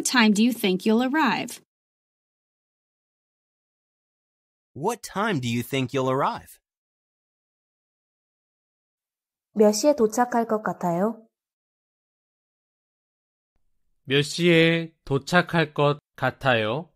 What time do you think you'll arrive? What time do you think you'll arrive? 몇 시에 도착할 것 같아요? 몇 시에 도착할 것 같아요?